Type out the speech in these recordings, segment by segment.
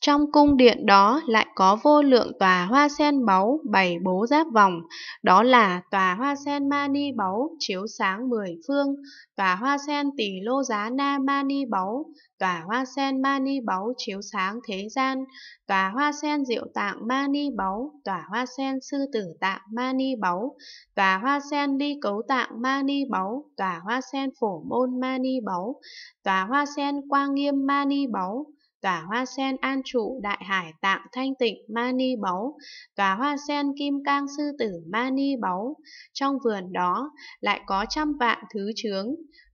Trong cung điện đó lại có vô lượng tòa hoa sen báu bày bố giáp vòng, đó là tòa hoa sen mani báu chiếu sáng mười phương, tòa hoa sen tỷ lô giá na mani báu, tòa hoa sen mani báu chiếu sáng thế gian, tòa hoa sen diệu tạng mani báu, tòa hoa sen sư tử tạng mani báu, tòa hoa sen ly cấu tạng mani báu, tòa hoa sen phổ môn mani báu, tòa hoa sen quang nghiêm mani báu, tòa hoa sen an trụ đại hải tạng thanh tịnh mani báu, tòa hoa sen kim cang sư tử mani báu. Trong vườn đó lại có trăm vạn thứ chướng,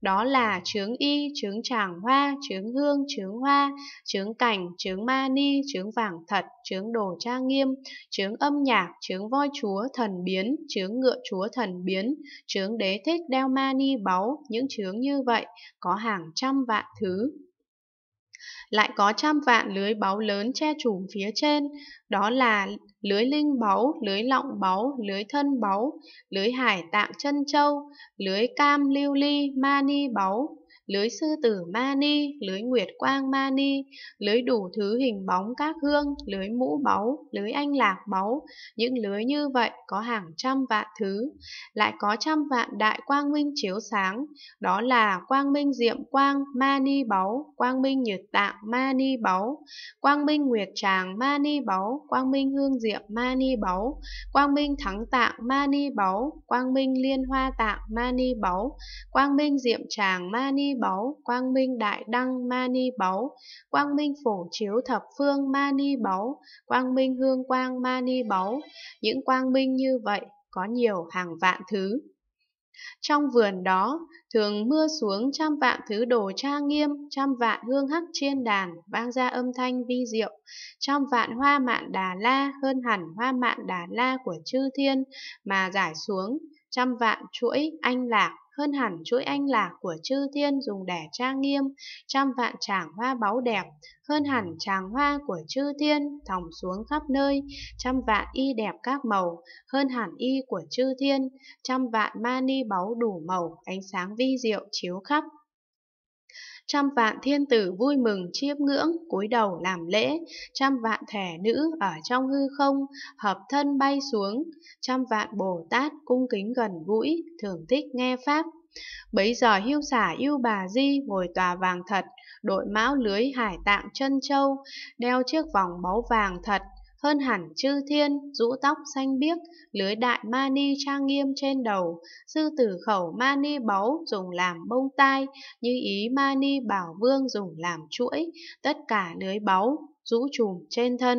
đó là chướng y, chướng tràng hoa, chướng hương, chướng hoa, chướng cảnh, chướng mani, chướng vàng thật, chướng đồ trang nghiêm, chướng âm nhạc, chướng voi chúa thần biến, chướng ngựa chúa thần biến, chướng đế thích đeo mani báu, những chướng như vậy có hàng trăm vạn thứ. Lại có trăm vạn lưới báu lớn che trùm phía trên, đó là lưới linh báu, lưới lọng báu, lưới thân báu, lưới hải tạng chân châu, lưới cam lưu ly, mani báu, lưới sư tử ma ni lưới nguyệt quang ma ni lưới đủ thứ hình bóng các hương, lưới mũ báu, lưới anh lạc báu, những lưới như vậy có hàng trăm vạn thứ, lại có trăm vạn đại quang minh chiếu sáng, đó là quang minh diệm quang ma ni báu, quang minh nhật tạng ma ni báu, quang minh nguyệt tràng ma ni báu, quang minh hương diệm ma ni báu, quang minh thắng tạng ma ni báu, quang minh liên hoa tạng ma ni báu, quang minh diệm tràng ma ni báu, quang minh đại đăng ma ni báu, quang minh phổ chiếu thập phương ma ni báu, quang minh hương quang ma ni báu. Những quang minh như vậy có nhiều hàng vạn thứ. Trong vườn đó, thường mưa xuống trăm vạn thứ đồ tra nghiêm, trăm vạn hương hắc trên đàn, vang ra âm thanh vi diệu, trăm vạn hoa mạn đà la hơn hẳn hoa mạn đà la của chư thiên mà giải xuống, trăm vạn chuỗi anh lạc, hơn hẳn chuỗi anh lạc của chư thiên dùng đẻ trang nghiêm, trăm vạn tràng hoa báu đẹp, hơn hẳn tràng hoa của chư thiên thòng xuống khắp nơi, trăm vạn y đẹp các màu, hơn hẳn y của chư thiên, trăm vạn mani báu đủ màu, ánh sáng vi diệu chiếu khắp. Trăm vạn thiên tử vui mừng chiêm ngưỡng, cúi đầu làm lễ, trăm vạn thẻ nữ ở trong hư không, hợp thân bay xuống, trăm vạn Bồ Tát cung kính gần gũi, thưởng thích nghe Pháp. Bấy giờ hưu xả yêu bà Di ngồi tòa vàng thật, đội mão lưới hải tạng chân châu, đeo chiếc vòng báu vàng thật, hơn hẳn chư thiên, rũ tóc xanh biếc, lưới đại mani trang nghiêm trên đầu, sư tử khẩu mani báu dùng làm bông tai, như ý mani bảo vương dùng làm chuỗi, tất cả lưới báu, rũ trùm trên thân.